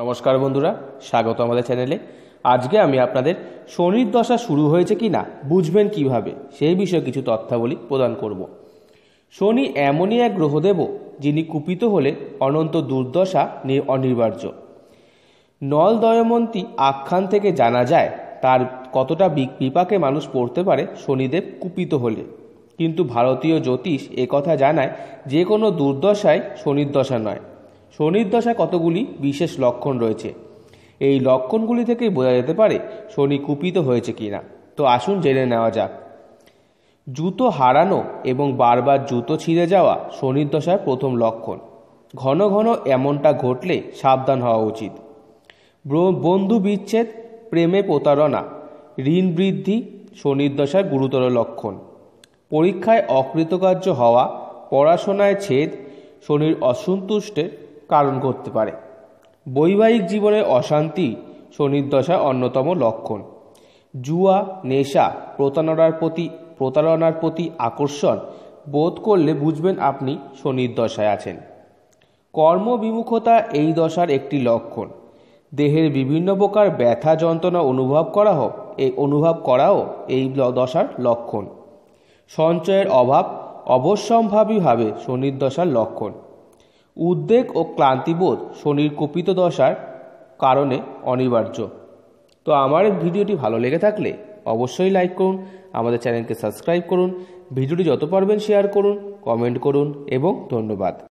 নমস্কার বন্ধুরা স্বাগত আমাদের চ্যানেলে আজকে আমি আপনাদের শনির দশা শুরু হয়েছে কি না বুঝবেন কিভাবে সেই বিষয়ে কিছু তথ্যাবলী প্রদান করব শনি এমনই এক গ্রহদেব যিনি কুপিত হলে অনন্ত দুর্দশা অনিবার্য নলদয়মন্তী আখ্যান থেকে জানা যায় তার কতটা বিপাকে মানুষ পড়তে পারে শনিদেব কুপিত হলে কিন্তু ভারতীয় জ্যোতিষ একথা জানায় যে কোনো দুর্দশায় শনির দশা নয় শনির দশায় কতগুলি বিশেষ লক্ষণ রয়েছে এই লক্ষণগুলি থেকেই বোঝা যেতে পারে শনি কুপিত হয়েছে কিনা তো আসুন জেনে নেওয়া যাক জুতো হারানো এবং বারবার জুতো ছিঁড়ে যাওয়া শনির দশার প্রথম লক্ষণ ঘন ঘন এমনটা ঘটলে সাবধান হওয়া উচিত বন্ধু বিচ্ছেদ প্রেমে প্রতারণা ঋণ বৃদ্ধি শনির দশার গুরুতর লক্ষণ পরীক্ষায় অকৃতকার্য হওয়া পড়াশোনায় ছেদ শনির অসন্তুষ্টের কারণ করতে পারে বৈবাহিক জীবনে অশান্তি শনির দশায় অন্যতম লক্ষণ জুয়া নেশা প্রতারণার প্রতি প্রতারণার প্রতি আকর্ষণ বোধ করলে বুঝবেন আপনি শনির দশায় আছেন কর্মবিমুখতা এই দশার একটি লক্ষণ দেহের বিভিন্ন প্রকার ব্যথা যন্ত্রণা অনুভব করা হোক এই অনুভব করাও এই দশার লক্ষণ সঞ্চয়ের অভাব অবশ্যম্ভাবীভাবে শনির দশার লক্ষণ উদ্বেগ ও ক্লান্তিবোধ শনির কুপিত দশার কারণে অনিবার্য তো আমার ভিডিওটি ভালো লেগে থাকলে অবশ্যই লাইক করুন আমাদের চ্যানেলকে সাবস্ক্রাইব করুন ভিডিওটি যত পারবেন শেয়ার করুন কমেন্ট করুন এবং ধন্যবাদ